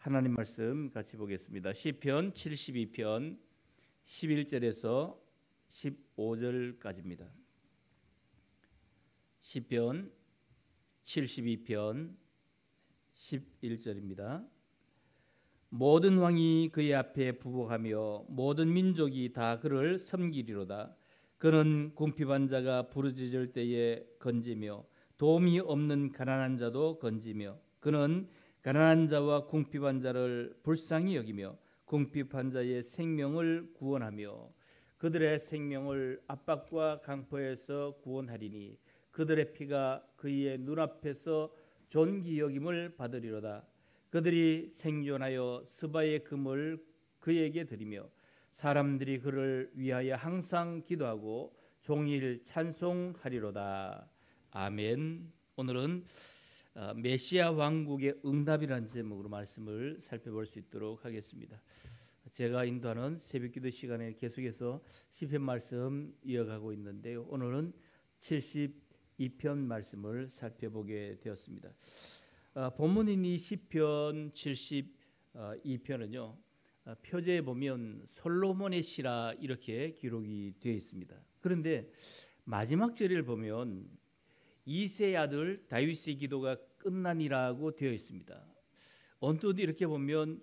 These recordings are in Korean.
하나님 말씀 같이 보겠습니다. 시편 72편 11절에서 15절까지입니다. 시편 72편 11절입니다. 모든 왕이 그의 앞에 부복하며 모든 민족이 다 그를 섬기리로다. 그는 궁핍한 자가 부르짖을 때에 건지며 도움이 없는 가난한 자도 건지며 그는 가난한 자와 궁핍한 자를 불쌍히 여기며 궁핍한 자의 생명을 구원하며 그들의 생명을 압박과 강포에서 구원하리니 그들의 피가 그의 눈앞에서 존귀 여김을 받으리로다 그들이 생존하여 스바의 금을 그에게 드리며 사람들이 그를 위하여 항상 기도하고 종일 찬송하리로다 아멘 오늘은 어, 메시아 왕국의 응답이라는 제목으로 말씀을 살펴볼 수 있도록 하겠습니다. 제가 인도하는 새벽기도 시간에 계속해서 시편 말씀 이어가고 있는데요. 오늘은 72편 말씀을 살펴보게 되었습니다. 어, 본문인 이 시편 72편은요. 어, 표제에 보면 솔로몬의 시라 이렇게 기록이 되어 있습니다. 그런데 마지막 절을 보면 이세 아들 다윗의 기도가 끝난이라고 되어 있습니다. 언뜻 이렇게 보면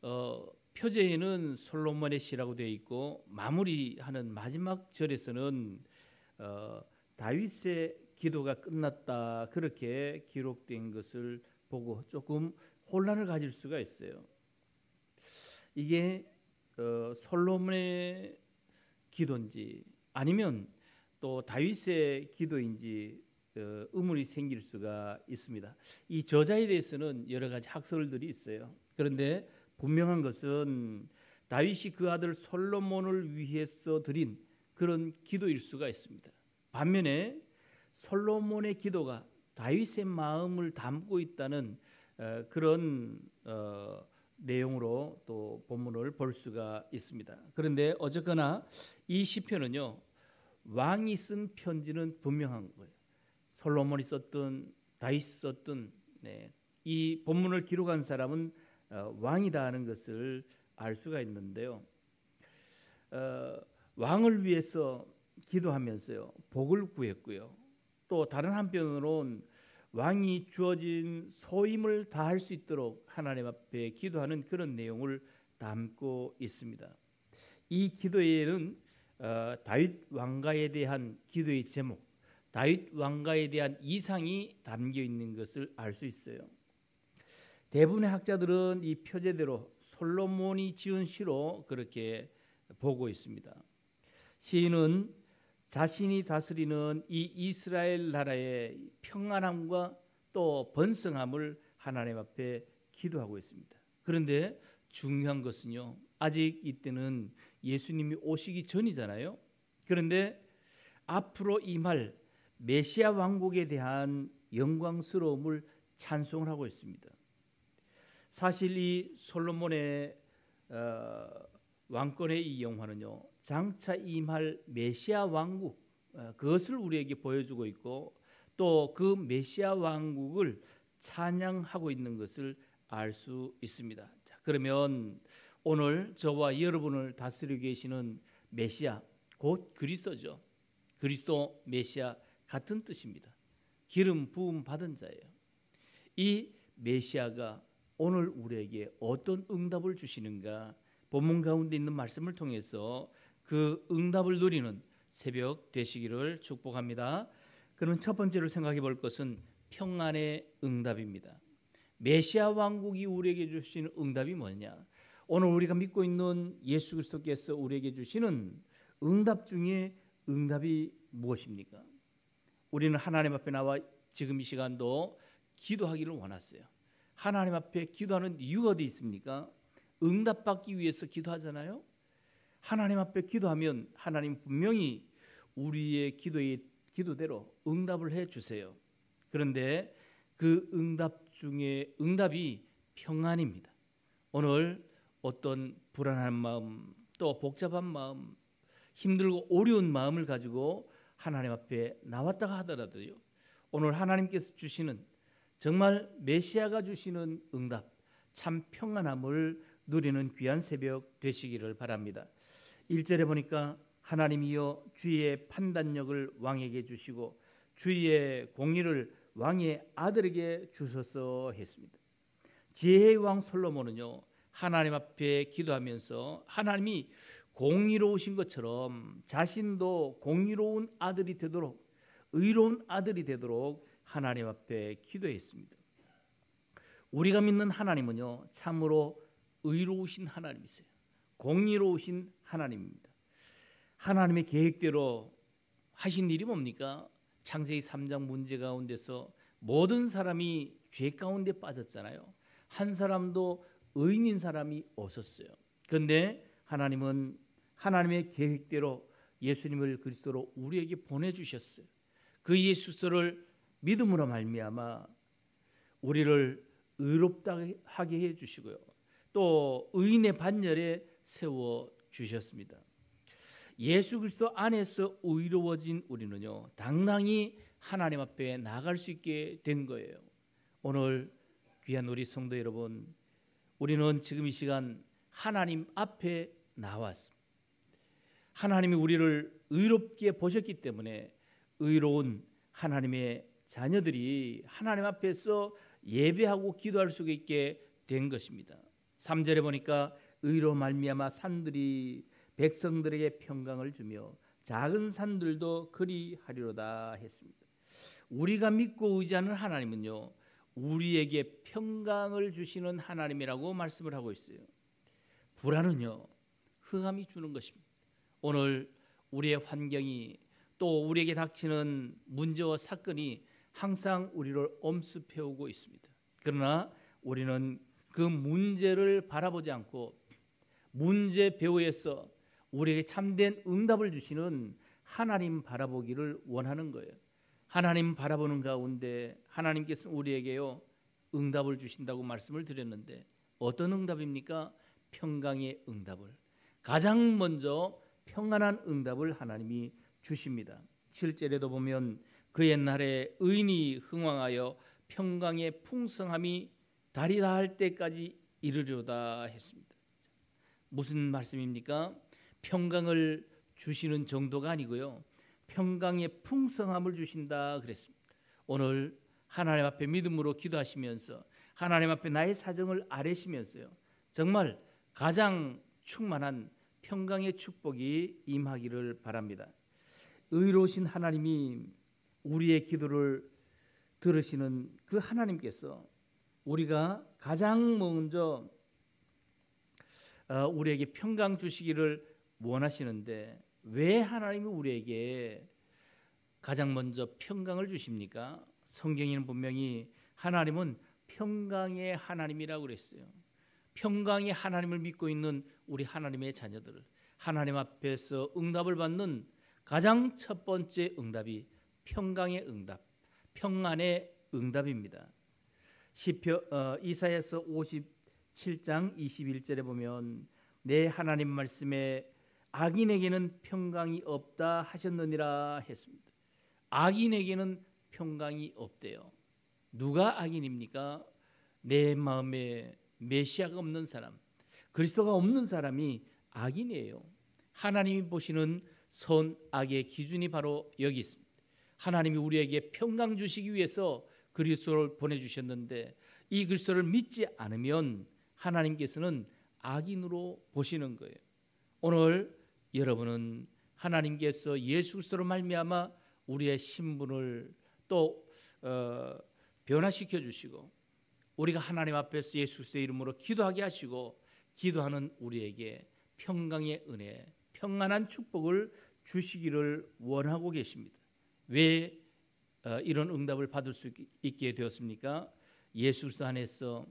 어, 표제에는 솔로몬의 시라고 되어 있고 마무리하는 마지막 절에서는 어, 다윗의 기도가 끝났다 그렇게 기록된 것을 보고 조금 혼란을 가질 수가 있어요. 이게 어, 솔로몬의 기도인지 아니면 또 다윗의 기도인지 어, 의문이 생길 수가 있습니다. 이 저자에 대해서는 여러 가지 학설들이 있어요. 그런데 분명한 것은 다윗이 그 아들 솔로몬을 위해서 드린 그런 기도일 수가 있습니다. 반면에 솔로몬의 기도가 다윗의 마음을 담고 있다는 어, 그런 어, 내용으로 또 본문을 볼 수가 있습니다. 그런데 어쨌거나 이 시편은요 왕이 쓴 편지는 분명한 거예요. 솔로몬이 썼든 다윗 썼든 네, 이 본문을 기록한 사람은 어, 왕이다 하는 것을 알 수가 있는데요. 어, 왕을 위해서 기도하면서요 복을 구했고요. 또 다른 한편으론 왕이 주어진 소임을 다할 수 있도록 하나님 앞에 기도하는 그런 내용을 담고 있습니다. 이 기도에는 어, 다윗 왕가에 대한 기도의 제목 다윗 왕가에 대한 이상이 담겨 있는 것을 알 수 있어요. 대부분의 학자들은 이 표제대로 솔로몬이 지은 시로 그렇게 보고 있습니다. 시인은 자신이 다스리는 이 이스라엘 나라의 평안함과 또 번성함을 하나님 앞에 기도하고 있습니다. 그런데 중요한 것은요. 아직 이때는 예수님이 오시기 전이잖아요. 그런데 앞으로 임할 메시아 왕국에 대한 영광스러움을 찬송을 하고 있습니다. 사실 이 솔로몬의 어, 왕권의 이 영화는요 장차 임할 메시아 왕국 어, 그것을 우리에게 보여주고 있고 또 그 메시아 왕국을 찬양하고 있는 것을 알 수 있습니다. 자, 그러면 오늘 저와 여러분을 다스리고 계시는 메시아 곧 그리스도죠. 그리스도 메시아 같은 뜻입니다. 기름 부음 받은 자예요. 이 메시아가 오늘 우리에게 어떤 응답을 주시는가 본문 가운데 있는 말씀을 통해서 그 응답을 누리는 새벽 되시기를 축복합니다. 그는 첫 번째로 생각해 볼 것은 평안의 응답입니다. 메시아 왕국이 우리에게 주시는 응답이 뭐냐? 오늘 우리가 믿고 있는 예수 그리스도께서 우리에게 주시는 응답 중에 응답이 무엇입니까? 우리는 하나님 앞에 나와 지금 이 시간도 기도하기를 원하세요. 하나님 앞에 기도하는 이유가 어디 있습니까? 응답받기 위해서 기도하잖아요. 하나님 앞에 기도하면 하나님 분명히 우리의 기도에 기도대로 응답을 해 주세요. 그런데 그 응답 중에 응답이 평안입니다. 오늘 어떤 불안한 마음, 또 복잡한 마음, 힘들고 어려운 마음을 가지고 하나님 앞에 나왔다가 하더라도요. 오늘 하나님께서 주시는 정말 메시아가 주시는 응답, 참 평안함을 누리는 귀한 새벽 되시기를 바랍니다. 1절에 보니까 하나님이여 주의 판단력을 왕에게 주시고 주의 공의를 왕의 아들에게 주소서 했습니다. 지혜의 왕 솔로몬은요. 하나님 앞에 기도하면서 하나님이 공의로우신 것처럼 자신도 공의로운 아들이 되도록 의로운 아들이 되도록 하나님 앞에 기도했습니다. 우리가 믿는 하나님은요 참으로 의로우신 하나님이세요. 공의로우신 하나님입니다. 하나님의 계획대로 하신 일이 뭡니까? 창세기 3장 문제 가운데서 모든 사람이 죄 가운데 빠졌잖아요. 한 사람도 의인인 사람이 없었어요. 그런데 하나님은 하나님의 계획대로 예수님을 그리스도로 우리에게 보내주셨어요. 그 예수를 믿음으로 말미암아 우리를 의롭다 하게 해주시고요. 또 의인의 반열에 세워 주셨습니다. 예수 그리스도 안에서 의로워진 우리는요 당당히 하나님 앞에 나갈 수 있게 된 거예요. 오늘 귀한 우리 성도 여러분, 우리는 지금 이 시간 하나님 앞에 나왔습니다. 하나님이 우리를 의롭게 보셨기 때문에 의로운 하나님의 자녀들이 하나님 앞에서 예배하고 기도할 수 있게 된 것입니다. 3절에 보니까 의로 말미암아 산들이 백성들에게 평강을 주며 작은 산들도 그리하리로다 했습니다. 우리가 믿고 의지하는 하나님은요. 우리에게 평강을 주시는 하나님이라고 말씀을 하고 있어요. 불안은요. 흑암이 주는 것입니다. 오늘 우리의 환경이 또 우리에게 닥치는 문제와 사건이 항상 우리를 엄습해오고 있습니다. 그러나 우리는 그 문제를 바라보지 않고 문제 배후에서 우리에게 참된 응답을 주시는 하나님 바라보기를 원하는 거예요. 하나님 바라보는 가운데 하나님께서 우리에게요 응답을 주신다고 말씀을 드렸는데 어떤 응답입니까? 평강의 응답을 가장 먼저 평안한 응답을 하나님이 주십니다. 7절에도 보면 그 옛날에 의인이 흥왕하여 평강의 풍성함이 달이 닿을 때까지 이르려다 했습니다. 무슨 말씀입니까? 평강을 주시는 정도가 아니고요. 평강의 풍성함을 주신다 그랬습니다. 오늘 하나님 앞에 믿음으로 기도하시면서 하나님 앞에 나의 사정을 아뢰시면서요. 정말 가장 충만한 평강의 축복이 임하기를 바랍니다. 의로우신 하나님이 우리의 기도를 들으시는 그 하나님께서 우리가 가장 먼저 어, 우리에게 평강 주시기를 원하시는데 왜 하나님이 우리에게 가장 먼저 평강을 주십니까? 성경에는 분명히 하나님은 평강의 하나님이라고 그랬어요. 평강의 하나님을 믿고 있는 우리 하나님의 자녀들을 하나님 앞에서 응답을 받는 가장 첫 번째 응답이 평강의 응답, 평안의 응답입니다. 시표 어, 이사야서 57장 21절에 보면 내 하나님 말씀에 악인에게는 평강이 없다 하셨느니라 했습니다. 악인에게는 평강이 없대요. 누가 악인입니까? 내 마음에 메시아가 없는 사람, 그리스도가 없는 사람이 악인이에요. 하나님이 보시는 선악의 기준이 바로 여기 있습니다. 하나님이 우리에게 평강 주시기 위해서 그리스도를 보내 주셨는데 이 그리스도를 믿지 않으면 하나님께서는 악인으로 보시는 거예요. 오늘 여러분은 하나님께서 예수 그리스도로 말미암아 우리의 신분을 또 어, 변화시켜 주시고 우리가 하나님 앞에서 예수의 이름으로 기도하게 하시고 기도하는 우리에게 평강의 은혜, 평안한 축복을 주시기를 원하고 계십니다. 왜 어, 이런 응답을 받을 수 있게 되었습니까? 예수 그리스도 안에서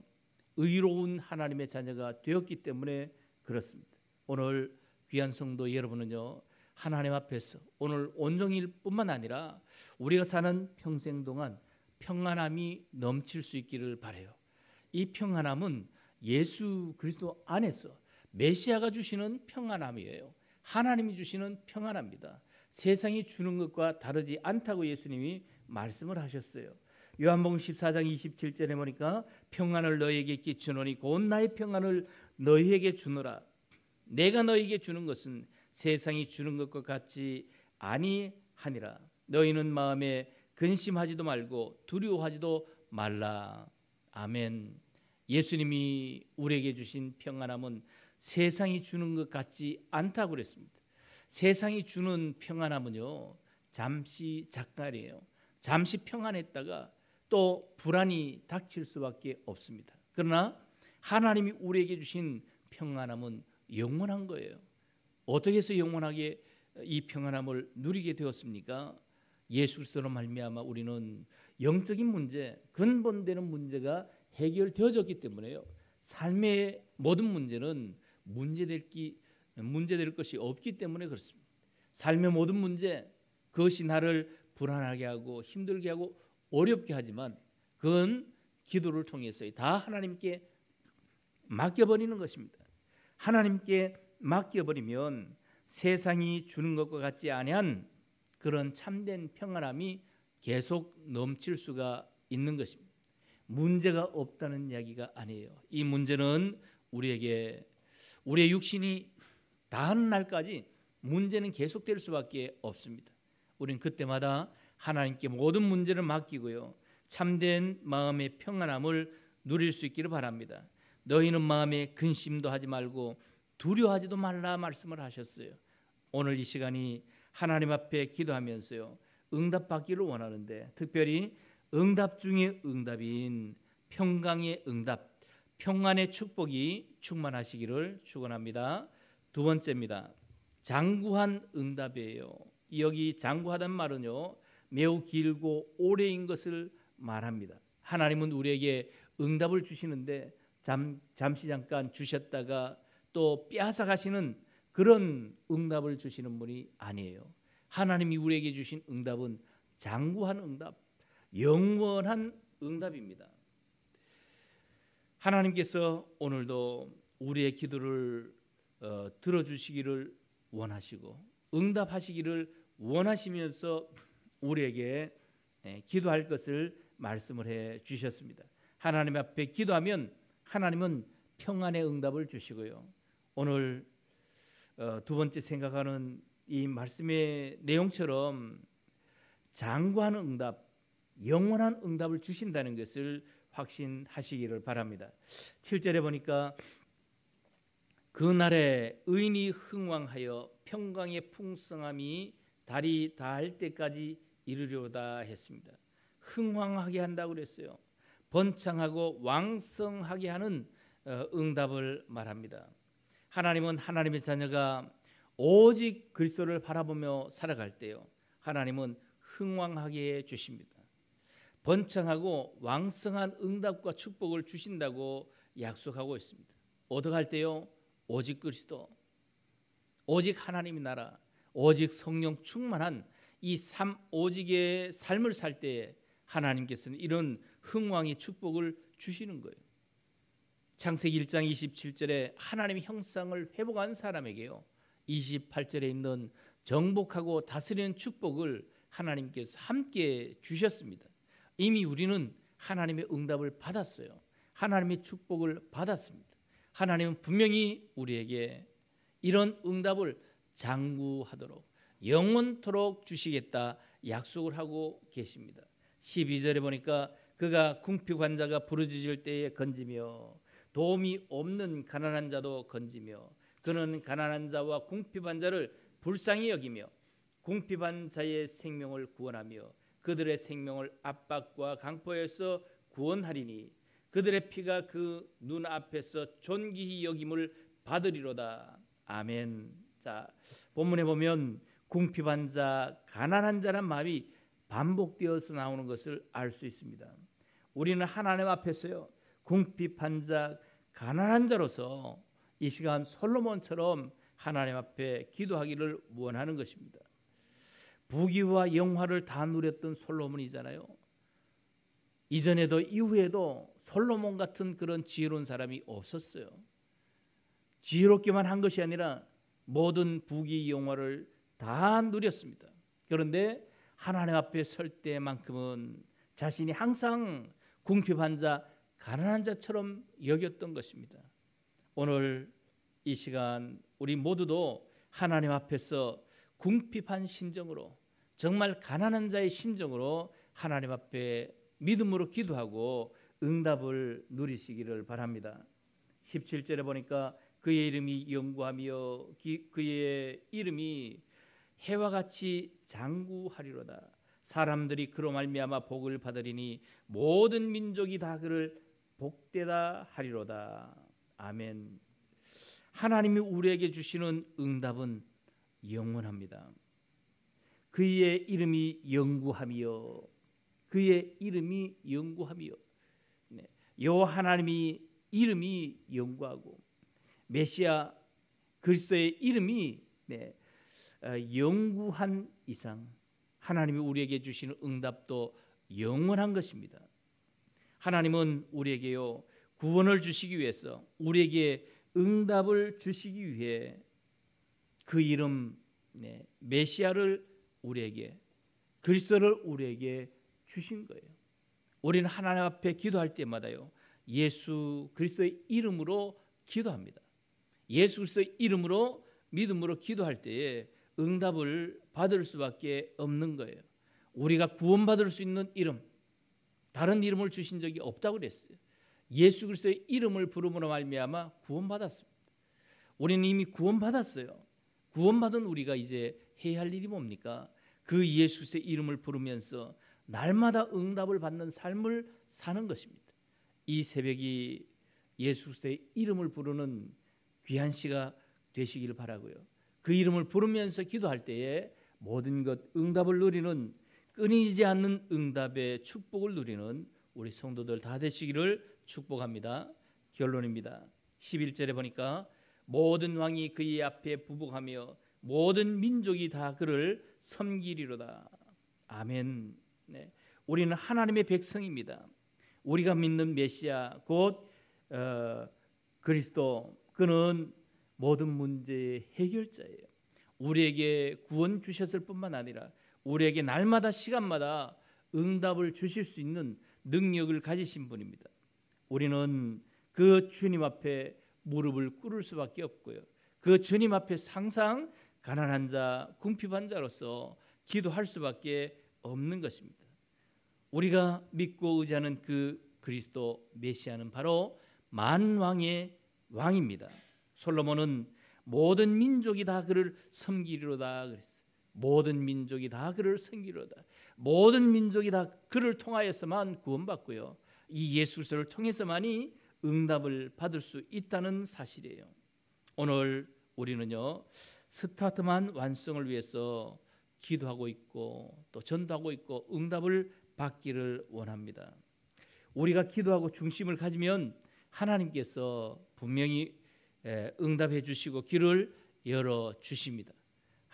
의로운 하나님의 자녀가 되었기 때문에 그렇습니다. 오늘 귀한 성도 여러분은요. 하나님 앞에서 오늘 온종일뿐만 아니라 우리가 사는 평생 동안 평안함이 넘칠 수 있기를 바래요. 이 평안함은 예수 그리스도 안에서 메시아가 주시는 평안함이에요. 하나님이 주시는 평안합니다. 세상이 주는 것과 다르지 않다고 예수님이 말씀을 하셨어요. 요한복음 14장 27절에 보니까 평안을 너희에게 끼치노니 곧 나의 평안을 너희에게 주노라. 내가 너희에게 주는 것은 세상이 주는 것과 같지 아니하니라. 너희는 마음에 근심하지도 말고 두려워하지도 말라. 아멘. 예수님이 우리에게 주신 평안함은 세상이 주는 것 같지 않다고 그랬습니다. 세상이 주는 평안함은요. 잠시 작가이에요. 잠시 평안했다가 또 불안이 닥칠 수밖에 없습니다. 그러나 하나님이 우리에게 주신 평안함은 영원한 거예요. 어떻게 해서 영원하게 이 평안함을 누리게 되었습니까? 예수 그리스도로 말미암아 우리는 영적인 문제, 근본되는 문제가 해결되어졌기 때문에요. 삶의 모든 문제는 문제될 기 문제될 것이 없기 때문에 그렇습니다. 삶의 모든 문제 그것이 나를 불안하게 하고 힘들게 하고 어렵게 하지만 그건 기도를 통해서 다 하나님께 맡겨버리는 것입니다. 하나님께 맡겨버리면 세상이 주는 것과 같지 아니한 그런 참된 평안함이 계속 넘칠 수가 있는 것입니다. 문제가 없다는 이야기가 아니에요. 이 문제는 우리에게 우리의 육신이 다하는 날까지 문제는 계속될 수밖에 없습니다. 우리는 그때마다 하나님께 모든 문제를 맡기고요. 참된 마음의 평안함을 누릴 수 있기를 바랍니다. 너희는 마음에 근심도 하지 말고 두려워하지도 말라 말씀을 하셨어요. 오늘 이 시간이 하나님 앞에 기도하면서요. 응답받기를 원하는데 특별히 응답 중에 응답인 평강의 응답, 평안의 축복이 충만하시기를 축원합니다. 두 번째입니다. 장구한 응답이에요. 여기 장구하단 말은요. 매우 길고 오래인 것을 말합니다. 하나님은 우리에게 응답을 주시는데 잠, 잠시 잠깐 주셨다가 또 빼앗아 가시는 그런 응답을 주시는 분이 아니에요. 하나님이 우리에게 주신 응답은 장구한 응답, 영원한 응답입니다. 하나님께서 오늘도 우리의 기도를 어, 들어주시기를 원하시고 응답하시기를 원하시면서 우리에게 예, 기도할 것을 말씀을 해 주셨습니다. 하나님 앞에 기도하면 하나님은 평안의 응답을 주시고요. 오늘 어, 두 번째 생각하는 이 말씀의 내용처럼 장관하 응답, 영원한 응답을 주신다는 것을 확신하시기를 바랍니다. 7절에 보니까 그 날에 의인이 흥왕하여 평강의 풍성함이 달이 닿을 때까지 이르려다 했습니다. 흥왕하게 한다고 그랬어요. 번창하고 왕성하게 하는 어, 응답을 말합니다. 하나님은 하나님의 자녀가 오직 그리스도를 바라보며 살아갈 때요. 하나님은 흥왕하게 주십니다. 번창하고 왕성한 응답과 축복을 주신다고 약속하고 있습니다. 얻어갈 때요. 오직 그리스도. 오직 하나님의 나라. 오직 성령 충만한 이삼 오직의 삶을 살 때에 하나님께서는 이런 흥왕의 축복을 주시는 거예요. 창세기 1장 27절에 하나님의 형상을 회복한 사람에게요. 28절에 있는 정복하고 다스리는 축복을 하나님께서 함께 주셨습니다. 이미 우리는 하나님의 응답을 받았어요. 하나님의 축복을 받았습니다. 하나님은 분명히 우리에게 이런 응답을 장구하도록 영원토록 주시겠다 약속을 하고 계십니다. 12절에 보니까 그가 궁핍 한자가 부르짖을 때에 건지며 도움이 없는 가난한 자도 건지며 그는 가난한 자와 궁핍한 자를 불쌍히 여기며 궁핍한 자의 생명을 구원하며 그들의 생명을 압박과 강포에서 구원하리니 그들의 피가 그 눈앞에서 존귀히 여김을 받으리로다. 아멘. 자, 본문에 보면 궁핍한 자, 가난한 자란 말이 반복되어서 나오는 것을 알 수 있습니다. 우리는 하나님 앞에서요. 궁핍한 자, 가난한 자로서 이 시간 솔로몬처럼 하나님 앞에 기도하기를 원하는 것입니다. 부귀와 영화를 다 누렸던 솔로몬이잖아요. 이전에도 이후에도 솔로몬 같은 그런 지혜로운 사람이 없었어요. 지혜롭기만 한 것이 아니라 모든 부귀 영화를 다 누렸습니다. 그런데 하나님 앞에 설 때만큼은 자신이 항상 궁핍한 자 가난한 자처럼 여겼던 것입니다. 오늘 이 시간 우리 모두도 하나님 앞에서 궁핍한 심정으로 정말 가난한 자의 심정으로 하나님 앞에 믿음으로 기도하고 응답을 누리시기를 바랍니다. 17절에 보니까 그의 이름이 영구하며 그의 이름이 해와 같이 장구하리로다. 사람들이 그로 말미암아 복을 받으리니 모든 민족이 다 그를 복되다 하리로다. 아멘. 하나님이 우리에게 주시는 응답은 영원합니다. 그의 이름이 영구함이요. 그의 이름이 영구함이요. 네. 여 하나님이 이름이 영구하고 메시아 그리스도의 이름이 네, 어, 영구한 이상 하나님이 우리에게 주시는 응답도 영원한 것입니다. 하나님은 우리에게요 구원을 주시기 위해서 우리에게 응답을 주시기 위해 그 이름 네, 메시아를 우리에게 그리스도를 우리에게 주신 거예요. 우리는 하나님 앞에 기도할 때마다요. 예수 그리스도의 이름으로 기도합니다. 예수 그리스도의 이름으로 믿음으로 기도할 때에 응답을 받을 수밖에 없는 거예요. 우리가 구원받을 수 있는 이름 다른 이름을 주신 적이 없다고 그랬어요. 예수 그리스도의 이름을 부름으로 말미암아 구원받았습니다. 우리는 이미 구원받았어요. 구원받은 우리가 이제 해야 할 일이 뭡니까? 그 예수의 이름을 부르면서 날마다 응답을 받는 삶을 사는 것입니다. 이 새벽이 예수의 이름을 부르는 귀한 시가 되시길 바라고요. 그 이름을 부르면서 기도할 때에 모든 것 응답을 누리는 끊이지 않는 응답의 축복을 누리는 우리 성도들 다 되시기를 축복합니다. 결론입니다. 11절에 보니까 모든 왕이 그의 앞에 부복하며 모든 민족이 다 그를 섬기리로다. 아멘. 네. 우리는 하나님의 백성입니다. 우리가 믿는 메시아 곧 어, 그리스도 그는 모든 문제의 해결자예요. 우리에게 구원 주셨을 뿐만 아니라 우리에게 날마다 시간마다 응답을 주실 수 있는 능력을 가지신 분입니다. 우리는 그 주님 앞에 무릎을 꿇을 수밖에 없고요. 그 주님 앞에 항상 가난한 자, 궁핍한 자로서 기도할 수밖에 없는 것입니다. 우리가 믿고 의지하는 그 그리스도 메시아는 바로 만왕의 왕입니다. 솔로몬은 모든 민족이 다 그를 섬기리로다 그랬어요. 모든 민족이 다 그를 섬기로다. 모든 민족이 다 그를 통하여서만 구원받고요. 이 예수 그리를 통해서만이 응답을 받을 수 있다는 사실이에요. 오늘 우리는요. 스타트만 완성을 위해서 기도하고 있고 또 전도하고 있고 응답을 받기를 원합니다. 우리가 기도하고 중심을 가지면 하나님께서 분명히 응답해 주시고 길을 열어 주십니다.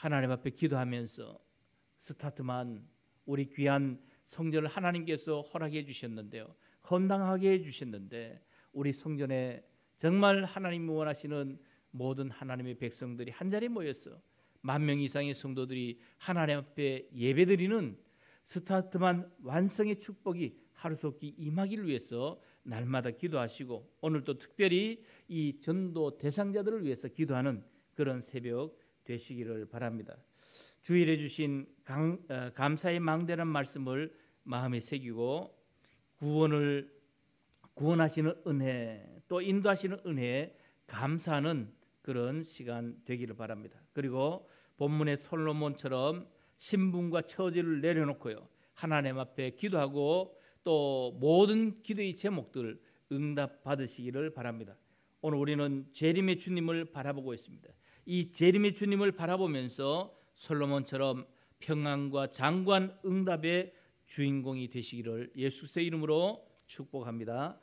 하나님 앞에 기도하면서 스타트만 우리 귀한 성전을 하나님께서 허락해 주셨는데요. 건당하게 해 주셨는데 우리 성전에 정말 하나님이 원하시는 모든 하나님의 백성들이 한 자리에 모여서 만 명 이상의 성도들이 하나님 앞에 예배드리는 스타트만 완성의 축복이 하루속히 임하기를 위해서 날마다 기도하시고 오늘도 특별히 이 전도 대상자들을 위해서 기도하는 그런 새벽 되시기를 바랍니다. 주일해 주신 강, 어, 감사의 망대란 말씀을 마음에 새기고 구원을 구원하시는 은혜 또 인도하시는 은혜에 감사하는 그런 시간 되기를 바랍니다. 그리고 본문의 솔로몬처럼 신분과 처지를 내려놓고요. 하나님 앞에 기도하고 또 모든 기도의 제목들 응답 받으시기를 바랍니다. 오늘 우리는 재림의 주님을 바라보고 있습니다. 이 제림의 주님을 바라보면서 솔로몬처럼 평안과 장관 응답의 주인공이 되시기를 예수의 이름으로 축복합니다.